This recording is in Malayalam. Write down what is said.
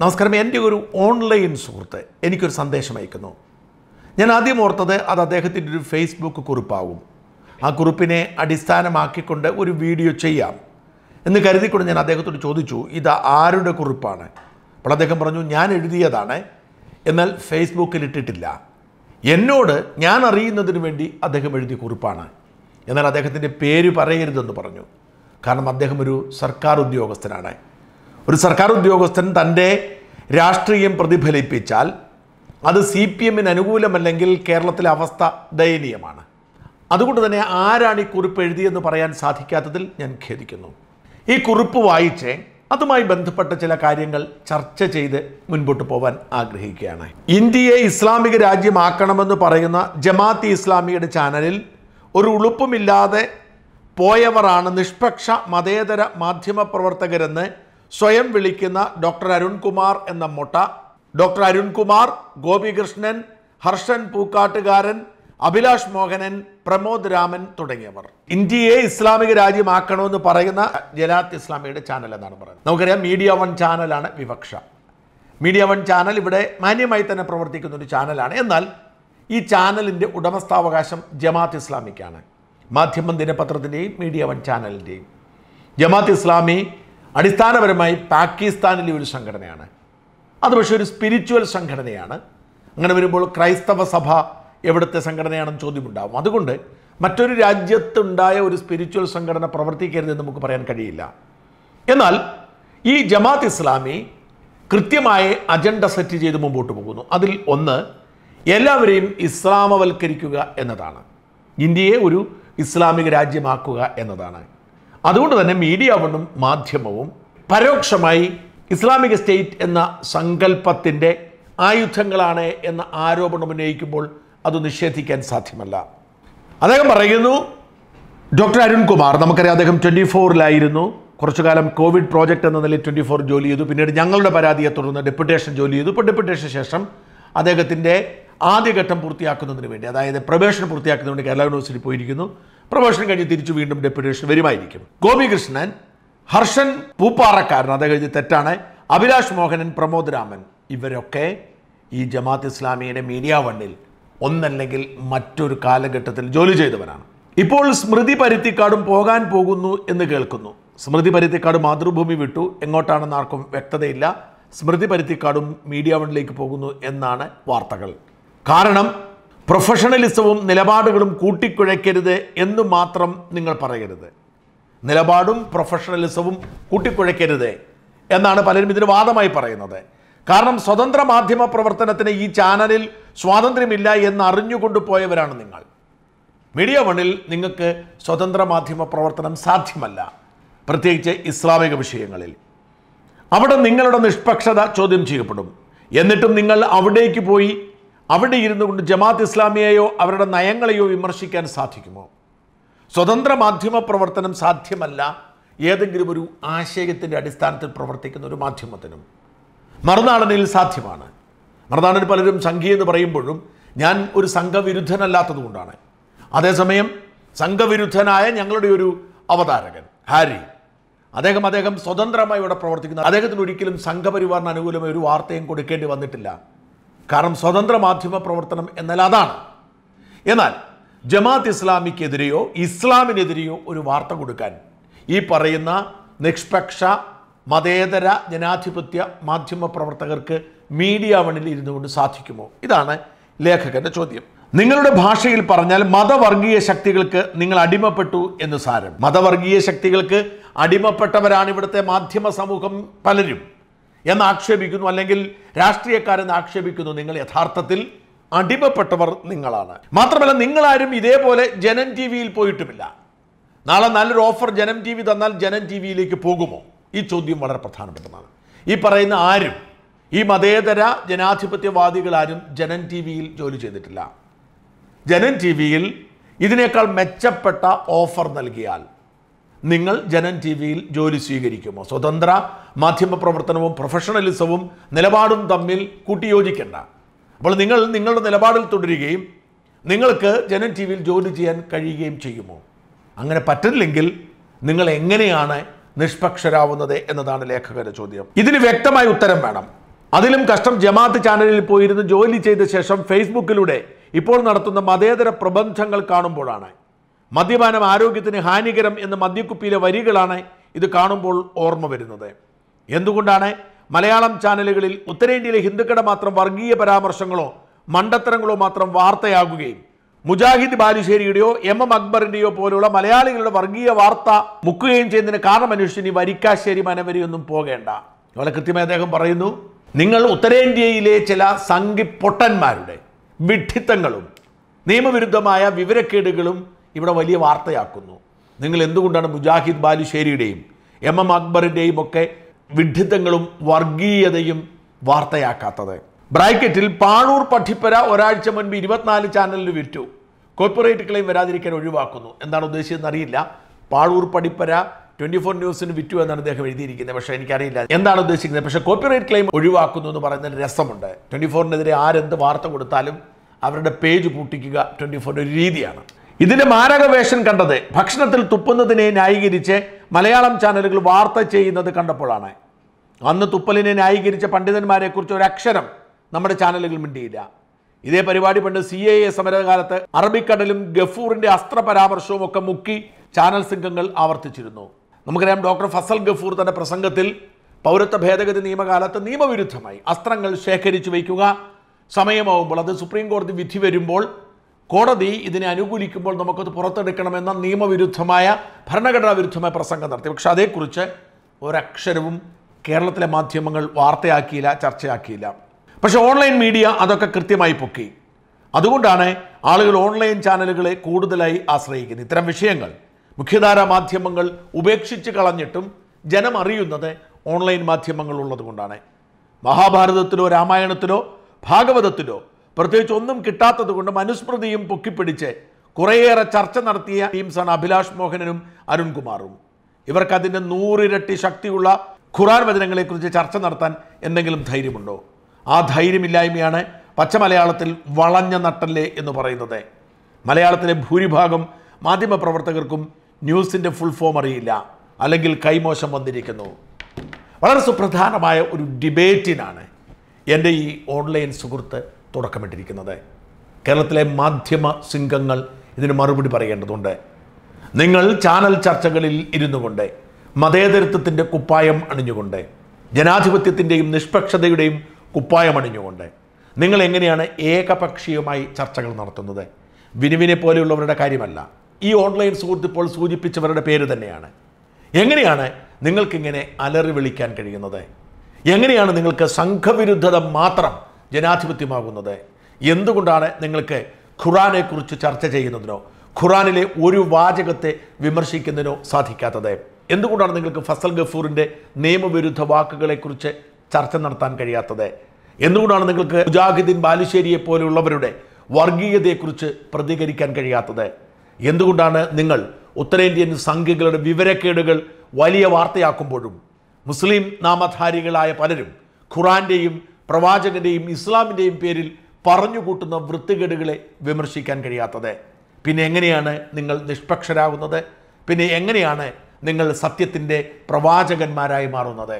നമസ്കാരം എൻ്റെ ഒരു ഓൺലൈൻ സുഹൃത്ത് എനിക്കൊരു സന്ദേശം അയക്കുന്നു ഞാൻ ആദ്യം ഓർത്തത് അത് അദ്ദേഹത്തിൻ്റെ ഒരു ഫേസ്ബുക്ക് കുറിപ്പാകും ആ കുറിപ്പിനെ അടിസ്ഥാനമാക്കിക്കൊണ്ട് ഒരു വീഡിയോ ചെയ്യാം എന്ന് കരുതിക്കൊണ്ട് ഞാൻ അദ്ദേഹത്തോട് ചോദിച്ചു ഇത് ആരുടെ കുറിപ്പാണ് അപ്പോൾ അദ്ദേഹം പറഞ്ഞു ഞാൻ എഴുതിയതാണ് എന്നാൽ ഫേസ്ബുക്കിൽ ഇട്ടിട്ടില്ല എന്നോട് ഞാൻ അറിയുന്നതിന് വേണ്ടി അദ്ദേഹം എഴുതിയ കുറിപ്പാണ് എന്നാൽ അദ്ദേഹത്തിൻ്റെ പേര് പറയരുതെന്ന് പറഞ്ഞു കാരണം അദ്ദേഹം ഒരു സർക്കാർ ഉദ്യോഗസ്ഥനാണ് ഒരു സർക്കാർ ഉദ്യോഗസ്ഥൻ തൻ്റെ രാഷ്ട്രീയം പ്രതിഫലിപ്പിച്ചാൽ അത് സി പി എമ്മിന് അനുകൂലമല്ലെങ്കിൽ കേരളത്തിലെ അവസ്ഥ ദയനീയമാണ് അതുകൊണ്ട് തന്നെ ആരാണ് ഈ കുറിപ്പ് എഴുതിയെന്ന് പറയാൻ സാധിക്കാത്തതിൽ ഞാൻ ഖേദിക്കുന്നു ഈ കുറിപ്പ് വായിച്ച് അതുമായി ബന്ധപ്പെട്ട ചില കാര്യങ്ങൾ ചർച്ച ചെയ്ത് മുൻപോട്ട് പോകാൻ ആഗ്രഹിക്കുകയാണ് ഇന്ത്യയെ ഇസ്ലാമിക രാജ്യമാക്കണമെന്ന് പറയുന്ന ജമാഅത്ത് ഇസ്ലാമിയുടെ ചാനലിൽ ഒരു ഉളുപ്പുമില്ലാതെ പോയവരാണ് നിഷ്പക്ഷ മതേതര മാധ്യമ പ്രവർത്തകരെന്ന് സ്വയം വിളിക്കുന്ന ഡോക്ടർ അരുൺകുമാർ എന്ന മുട്ട ഡോക്ടർ അരുൺകുമാർ ഗോപികൃഷ്ണൻ ഹർഷൻ പൂക്കാട്ടുകാരൻ അഭിലാഷ് മോഹനൻ പ്രമോദ് രാമൻ തുടങ്ങിയവർ ഇന്ത്യയെ ഇസ്ലാമിക രാജ്യമാക്കണമെന്ന് പറയുന്ന ജലാത്ത് ഇസ്ലാമിയുടെ ചാനൽ എന്നാണ് പറയുന്നത് നമുക്കറിയാം മീഡിയ വൺ ചാനലാണ് വിവക്ഷ മീഡിയ വൺ ചാനൽ ഇവിടെ മാന്യമായി തന്നെ പ്രവർത്തിക്കുന്ന ഒരു ചാനലാണ് എന്നാൽ ഈ ചാനലിൻ്റെ ഉടമസ്ഥാവകാശം ജമാത്ത് ഇസ്ലാമിക്കാണ് മാധ്യമം ദിനപത്രത്തിൻ്റെയും മീഡിയ വൺ ചാനലിൻ്റെയും ജമാത്ത് ഇസ്ലാമി അടിസ്ഥാനപരമായി പാകിസ്ഥാനിലെ ഒരു സംഘടനയാണ് അത് പക്ഷേ ഒരു സ്പിരിച്വൽ സംഘടനയാണ് അങ്ങനെ വരുമ്പോൾ ക്രൈസ്തവ സഭ എവിടുത്തെ സംഘടനയാണെന്ന് ചോദ്യമുണ്ടാകും അതുകൊണ്ട് മറ്റൊരു രാജ്യത്തുണ്ടായ ഒരു സ്പിരിച്വൽ സംഘടന പ്രവർത്തിക്കരുതെന്ന് നമുക്ക് പറയാൻ കഴിയില്ല എന്നാൽ ഈ ജമാത്ത് ഇസ്ലാമി കൃത്യമായ അജണ്ട സെറ്റ് ചെയ്ത് മുമ്പോട്ട് പോകുന്നു അതിൽ ഒന്ന് എല്ലാവരെയും ഇസ്ലാമവൽക്കരിക്കുക എന്നതാണ് ഇന്ത്യയെ ഒരു ഇസ്ലാമിക രാജ്യമാക്കുക എന്നതാണ് അതുകൊണ്ട് തന്നെ മീഡിയ വണ്ണും മാധ്യമവും പരോക്ഷമായി ഇസ്ലാമിക സ്റ്റേറ്റ് എന്ന സങ്കല്പത്തിൻ്റെ ആയുധങ്ങളാണ് എന്ന ആരോപണം ഉന്നയിക്കുമ്പോൾ അത് നിഷേധിക്കാൻ സാധ്യമല്ല അദ്ദേഹം പറയുന്നു ഡോക്ടർ അരുൺകുമാർ നമുക്കറിയാം അദ്ദേഹം ട്വൻറ്റി ഫോറിലായിരുന്നു കുറച്ചു കാലം കോവിഡ് പ്രോജക്റ്റ് എന്ന നിലയിൽ ട്വൻറ്റി ഫോർ ജോലി ചെയ്തു പിന്നീട് ഞങ്ങളുടെ പരാതിയെ തുടർന്ന് ഡെപ്യൂട്ടേഷൻ ജോലി ചെയ്തു ഇപ്പോൾ ഡെപ്യൂട്ടേഷൻ ശേഷം അദ്ദേഹത്തിൻ്റെ ആദ്യഘട്ടം പൂർത്തിയാക്കുന്നതിന് വേണ്ടി അതായത് പ്രവേശനം പൂർത്തിയാക്കുന്നതിന് വേണ്ടി കേരള യൂണിവേഴ്സിറ്റി പോയിരിക്കുന്നു പ്രൊമോഷൻ കഴിഞ്ഞ് തിരിച്ചു വീണ്ടും ഡെപ്യൂട്ടേഷൻ വരുമായിരിക്കും ഗോപികൃഷ്ണൻ ഹർഷൻ പൂപ്പാറക്കാരൻ അദ്ദേഹം കഴിഞ്ഞ് തെറ്റാണ് അഭിലാഷ് മോഹനൻ പ്രമോദ് രാമൻ ഇവരൊക്കെ ഈ ജമാഅത്ത് ഇസ്ലാമിയുടെ മീഡിയ വണ്ണിൽ ഒന്നല്ലെങ്കിൽ മറ്റൊരു കാലഘട്ടത്തിൽ ജോലി ചെയ്തവരാണ് ഇപ്പോൾ സ്മൃതി പരുത്തിക്കാടും പോകാൻ പോകുന്നു എന്ന് കേൾക്കുന്നു സ്മൃതി പരുത്തിക്കാട് മാതൃഭൂമി വിട്ടു എങ്ങോട്ടാണെന്ന് ആർക്കും വ്യക്തതയില്ല സ്മൃതി പരുത്തിക്കാടും മീഡിയ വണ്ണിലേക്ക് പോകുന്നു എന്നാണ് വാർത്തകൾ കാരണം പ്രൊഫഷണലിസവും നിലപാടുകളും കൂട്ടിക്കുഴയ്ക്കരുത് എന്ന് മാത്രം നിങ്ങൾ പറയരുത് നിലപാടും പ്രൊഫഷണലിസവും കൂട്ടിക്കുഴയ്ക്കരുത് എന്നാണ് പലരും ഇതിന് വാദമായി പറയുന്നത് കാരണം സ്വതന്ത്ര മാധ്യമ പ്രവർത്തനത്തിന് ഈ ചാനലിൽ സ്വാതന്ത്ര്യമില്ല എന്ന് അറിഞ്ഞുകൊണ്ട് പോയവരാണ് നിങ്ങൾ മീഡിയ വണിൽ നിങ്ങൾക്ക് സ്വതന്ത്ര മാധ്യമ പ്രവർത്തനം സാധ്യമല്ല പ്രത്യേകിച്ച് ഇസ്ലാമിക വിഷയങ്ങളിൽ അവിടെ നിങ്ങളുടെ നിഷ്പക്ഷത ചോദ്യം ചെയ്യപ്പെടും എന്നിട്ടും നിങ്ങൾ അവിടേക്ക് പോയി അവിടെ ഇരുന്നു കൊണ്ട് ജമാഅത്ത് ഇസ്ലാമിയെയോ അവരുടെ നയങ്ങളെയോ വിമർശിക്കാൻ സാധിക്കുമോ സ്വതന്ത്ര മാധ്യമ പ്രവർത്തനം സാധ്യമല്ല ഏതെങ്കിലും ഒരു ആശയത്തിൻ്റെ അടിസ്ഥാനത്തിൽ പ്രവർത്തിക്കുന്ന ഒരു മാധ്യമത്തിനും മറുനാടനിൽ സാധ്യമാണ് മറുനാടൻ പലരും സംഘി എന്ന് പറയുമ്പോഴും ഞാൻ ഒരു കൊണ്ടാണ് അതേസമയം സംഘവിരുദ്ധനായ ഞങ്ങളുടെ ഒരു അവതാരകൻ ഹാരി അദ്ദേഹം അദ്ദേഹം സ്വതന്ത്രമായി ഇവിടെ പ്രവർത്തിക്കുന്നു അദ്ദേഹത്തിന് ഒരിക്കലും സംഘപരിവാറിന് അനുകൂലമായ ഒരു വാർത്തയും കൊടുക്കേണ്ടി വന്നിട്ടില്ല കാരണം സ്വതന്ത്ര മാധ്യമ പ്രവർത്തനം എന്നാൽ അതാണ് എന്നാൽ ജമാത്ത് ഇസ്ലാമിക്കെതിരെയോ ഇസ്ലാമിനെതിരെയോ ഒരു വാർത്ത കൊടുക്കാൻ ഈ പറയുന്ന നിഷ്പക്ഷ മതേതര ജനാധിപത്യ മാധ്യമ പ്രവർത്തകർക്ക് മീഡിയ വണിൽ ഇരുന്നുകൊണ്ട് സാധിക്കുമോ ഇതാണ് ലേഖകന്റെ ചോദ്യം നിങ്ങളുടെ ഭാഷയിൽ പറഞ്ഞാൽ മതവർഗീയ ശക്തികൾക്ക് നിങ്ങൾ അടിമപ്പെട്ടു എന്ന് സാരം മതവർഗീയ ശക്തികൾക്ക് അടിമപ്പെട്ടവരാണ് ഇവിടുത്തെ മാധ്യമ സമൂഹം പലരും എന്ന് ആക്ഷേപിക്കുന്നു അല്ലെങ്കിൽ രാഷ്ട്രീയക്കാരെന്ന് ആക്ഷേപിക്കുന്നു നിങ്ങൾ യഥാർത്ഥത്തിൽ അടിമപ്പെട്ടവർ നിങ്ങളാണ് മാത്രമല്ല നിങ്ങളാരും ഇതേപോലെ ജനം ടി വിയിൽ പോയിട്ടുമില്ല നാളെ നല്ലൊരു ഓഫർ ജനം ടി വി തന്നാൽ ജനം ടി വിയിലേക്ക് പോകുമോ ഈ ചോദ്യം വളരെ പ്രധാനപ്പെട്ടതാണ് ഈ പറയുന്ന ആരും ഈ മതേതര ജനാധിപത്യവാദികളാരും ജനൻ ടി വിയിൽ ജോലി ചെയ്തിട്ടില്ല ജനൻ ടി വിയിൽ ഇതിനേക്കാൾ മെച്ചപ്പെട്ട ഓഫർ നൽകിയാൽ നിങ്ങൾ ജനൻ ടി വിയിൽ ജോലി സ്വീകരിക്കുമോ സ്വതന്ത്ര മാധ്യമ പ്രവർത്തനവും പ്രൊഫഷണലിസവും നിലപാടും തമ്മിൽ കൂട്ടിയോജിക്കേണ്ട അപ്പോൾ നിങ്ങൾ നിങ്ങളുടെ നിലപാടിൽ തുടരുകയും നിങ്ങൾക്ക് ജനൻ ടി വിയിൽ ജോലി ചെയ്യാൻ കഴിയുകയും ചെയ്യുമോ അങ്ങനെ പറ്റില്ലെങ്കിൽ നിങ്ങൾ എങ്ങനെയാണ് നിഷ്പക്ഷരാവുന്നത് എന്നതാണ് ലേഖകന്റെ ചോദ്യം ഇതിന് വ്യക്തമായ ഉത്തരം വേണം അതിലും കഷ്ടം ജമാഅത്ത് ചാനലിൽ പോയിരുന്ന് ജോലി ചെയ്ത ശേഷം ഫേസ്ബുക്കിലൂടെ ഇപ്പോൾ നടത്തുന്ന മതേതര പ്രബന്ധങ്ങൾ കാണുമ്പോഴാണ് മദ്യപാനം ആരോഗ്യത്തിന് ഹാനികരം എന്ന മദ്യക്കുപ്പിയിലെ വരികളാണ് ഇത് കാണുമ്പോൾ ഓർമ്മ വരുന്നത് എന്തുകൊണ്ടാണ് മലയാളം ചാനലുകളിൽ ഉത്തരേന്ത്യയിലെ ഹിന്ദുക്കളുടെ മാത്രം വർഗീയ പരാമർശങ്ങളോ മണ്ടത്തരങ്ങളോ മാത്രം വാർത്തയാകുകയും മുജാഹിദ് ബാലുശ്ശേരിയുടെയോ എം എം അക്ബറിൻ്റെയോ പോലുള്ള മലയാളികളുടെ വർഗീയ വാർത്ത മുക്കുകയും ചെയ്യുന്നതിന് കാരണം ഈ വരിക്കാശ്ശേരി മനവരിയൊന്നും പോകേണ്ട വളരെ കൃത്യമായി അദ്ദേഹം പറയുന്നു നിങ്ങൾ ഉത്തരേന്ത്യയിലെ ചില സംഘിപ്പൊട്ടന്മാരുടെ പൊട്ടന്മാരുടെ വിഡ്ഢിത്തങ്ങളും നിയമവിരുദ്ധമായ വിവരക്കേടുകളും ഇവിടെ വലിയ വാർത്തയാക്കുന്നു നിങ്ങൾ എന്തുകൊണ്ടാണ് മുജാഹിദ് ബാലുശ്ശേരിയുടെയും എം എം അക്ബറിൻ്റെയും ഒക്കെ വിഡിത്തങ്ങളും വർഗീയതയും വാർത്തയാക്കാത്തത് ബ്രാക്കറ്റിൽ പാണൂർ പഠിപ്പര ഒരാഴ്ച മുൻപ് ഇരുപത്തിനാല് ചാനലിൽ വിറ്റു കോർപ്പറേറ്റ് ക്ലെയിം വരാതിരിക്കാൻ ഒഴിവാക്കുന്നു എന്താണ് ഉദ്ദേശിച്ചതെന്ന് അറിയില്ല പാഴൂർ പഠിപ്പര ട്വൻറ്റി ഫോർ ന്യൂസിന് വിറ്റു എന്നാണ് അദ്ദേഹം എഴുതിയിരിക്കുന്നത് പക്ഷേ എനിക്കറിയില്ല എന്താണ് ഉദ്ദേശിക്കുന്നത് പക്ഷേ കോപ്പിറൈറ്റ് ക്ലെയിം ഒഴിവാക്കുന്നു എന്ന് പറയുന്നതിന് രസമുണ്ട് ട്വൻറ്റി ഫോറിനെതിരെ ആരെന്ത് വാർത്ത കൊടുത്താലും അവരുടെ പേജ് പൂട്ടിക്കുക ട്വൻറ്റി ഫോറിൻ്റെ ഒരു രീതിയാണ് ഇതിന്റെ മാരകവേഷം കണ്ടത് ഭക്ഷണത്തിൽ തുപ്പുന്നതിനെ ന്യായീകരിച്ച് മലയാളം ചാനലുകൾ വാർത്ത ചെയ്യുന്നത് കണ്ടപ്പോഴാണ് അന്ന് തുപ്പലിനെ ന്യായീകരിച്ച പണ്ഡിതന്മാരെക്കുറിച്ച് അക്ഷരം നമ്മുടെ ചാനലുകൾ മിണ്ടിയില്ല ഇതേ പരിപാടി പണ്ട് സി എ എ സമരകാലത്ത് അറബിക്കടലും ഗഫൂറിന്റെ അസ്ത്ര പരാമർശവും ഒക്കെ മുക്കി ചാനൽ സംഘങ്ങൾ ആവർത്തിച്ചിരുന്നു നമുക്കറിയാം ഡോക്ടർ ഫസൽ ഗഫൂർ തന്റെ പ്രസംഗത്തിൽ പൗരത്വ ഭേദഗതി നിയമകാലത്ത് നിയമവിരുദ്ധമായി അസ്ത്രങ്ങൾ ശേഖരിച്ചു വയ്ക്കുക സമയമാവുമ്പോൾ അത് സുപ്രീം കോടതി വിധി വരുമ്പോൾ കോടതി ഇതിനെ അനുകൂലിക്കുമ്പോൾ നമുക്കത് പുറത്തെടുക്കണമെന്ന നിയമവിരുദ്ധമായ ഭരണഘടനാ വിരുദ്ധമായ പ്രസംഗം നടത്തി പക്ഷേ അതേക്കുറിച്ച് ഒരക്ഷരവും കേരളത്തിലെ മാധ്യമങ്ങൾ വാർത്തയാക്കിയില്ല ചർച്ചയാക്കിയില്ല പക്ഷേ ഓൺലൈൻ മീഡിയ അതൊക്കെ കൃത്യമായി പൊക്കി അതുകൊണ്ടാണ് ആളുകൾ ഓൺലൈൻ ചാനലുകളെ കൂടുതലായി ആശ്രയിക്കുന്നത് ഇത്തരം വിഷയങ്ങൾ മുഖ്യധാരാ മാധ്യമങ്ങൾ ഉപേക്ഷിച്ച് കളഞ്ഞിട്ടും ജനം അറിയുന്നത് ഓൺലൈൻ മാധ്യമങ്ങൾ ഉള്ളതുകൊണ്ടാണ് മഹാഭാരതത്തിലോ രാമായണത്തിലോ ഭാഗവതത്തിലോ പ്രത്യേകിച്ച് ഒന്നും കിട്ടാത്തത് കൊണ്ട് മനുസ്മൃതിയും പൊക്കിപ്പിടിച്ച് കുറേയേറെ ചർച്ച നടത്തിയ ടീംസാണ് അഭിലാഷ് മോഹനനും അരുൺകുമാറും ഇവർക്ക് അതിൻ്റെ നൂറിരട്ടി ശക്തിയുള്ള ഖുറാൻ വചനങ്ങളെക്കുറിച്ച് ചർച്ച നടത്താൻ എന്തെങ്കിലും ധൈര്യമുണ്ടോ ആ ധൈര്യമില്ലായ്മയാണ് പച്ച മലയാളത്തിൽ വളഞ്ഞ നട്ടല്ലേ എന്ന് പറയുന്നത് മലയാളത്തിലെ ഭൂരിഭാഗം മാധ്യമപ്രവർത്തകർക്കും ന്യൂസിൻ്റെ ഫുൾ ഫോം അറിയില്ല അല്ലെങ്കിൽ കൈമോശം വന്നിരിക്കുന്നു വളരെ സുപ്രധാനമായ ഒരു ഡിബേറ്റിനാണ് എൻ്റെ ഈ ഓൺലൈൻ സുഹൃത്ത് തുടക്കമിട്ടിരിക്കുന്നത് കേരളത്തിലെ മാധ്യമ സിംഗങ്ങൾ ഇതിന് മറുപടി പറയേണ്ടതുണ്ട് നിങ്ങൾ ചാനൽ ചർച്ചകളിൽ ഇരുന്നു കൊണ്ട് മതേതരത്വത്തിൻ്റെ കുപ്പായം അണിഞ്ഞുകൊണ്ട് ജനാധിപത്യത്തിൻ്റെയും നിഷ്പക്ഷതയുടെയും കുപ്പായം അണിഞ്ഞുകൊണ്ട് നിങ്ങൾ എങ്ങനെയാണ് ഏകപക്ഷീയമായി ചർച്ചകൾ നടത്തുന്നത് വിനുവിനെ പോലെയുള്ളവരുടെ കാര്യമല്ല ഈ ഓൺലൈൻ സുഹൃത്ത് ഇപ്പോൾ സൂചിപ്പിച്ചവരുടെ പേര് തന്നെയാണ് എങ്ങനെയാണ് നിങ്ങൾക്കിങ്ങനെ അലറി വിളിക്കാൻ കഴിയുന്നത് എങ്ങനെയാണ് നിങ്ങൾക്ക് സംഘവിരുദ്ധത മാത്രം ജനാധിപത്യമാകുന്നത് എന്തുകൊണ്ടാണ് നിങ്ങൾക്ക് ഖുറാനെക്കുറിച്ച് ചർച്ച ചെയ്യുന്നതിനോ ഖുറാനിലെ ഒരു വാചകത്തെ വിമർശിക്കുന്നതിനോ സാധിക്കാത്തത് എന്തുകൊണ്ടാണ് നിങ്ങൾക്ക് ഫസൽ ഗഫൂറിൻ്റെ നിയമവിരുദ്ധ വാക്കുകളെക്കുറിച്ച് ചർച്ച നടത്താൻ കഴിയാത്തത് എന്തുകൊണ്ടാണ് നിങ്ങൾക്ക് മുജാഹിദ്ദീൻ ബാലുശ്ശേരിയെ പോലെയുള്ളവരുടെ വർഗീയതയെക്കുറിച്ച് പ്രതികരിക്കാൻ കഴിയാത്തത് എന്തുകൊണ്ടാണ് നിങ്ങൾ ഉത്തരേന്ത്യൻ സംഘികളുടെ വിവരക്കേടുകൾ വലിയ വാർത്തയാക്കുമ്പോഴും മുസ്ലിം നാമധാരികളായ പലരും ഖുറാൻ്റെയും പ്രവാചകൻ്റെയും ഇസ്ലാമിൻ്റെയും പേരിൽ പറഞ്ഞുകൂട്ടുന്ന വൃത്തികേടുകളെ വിമർശിക്കാൻ കഴിയാത്തത് പിന്നെ എങ്ങനെയാണ് നിങ്ങൾ നിഷ്പക്ഷരാകുന്നത് പിന്നെ എങ്ങനെയാണ് നിങ്ങൾ സത്യത്തിൻ്റെ പ്രവാചകന്മാരായി മാറുന്നത്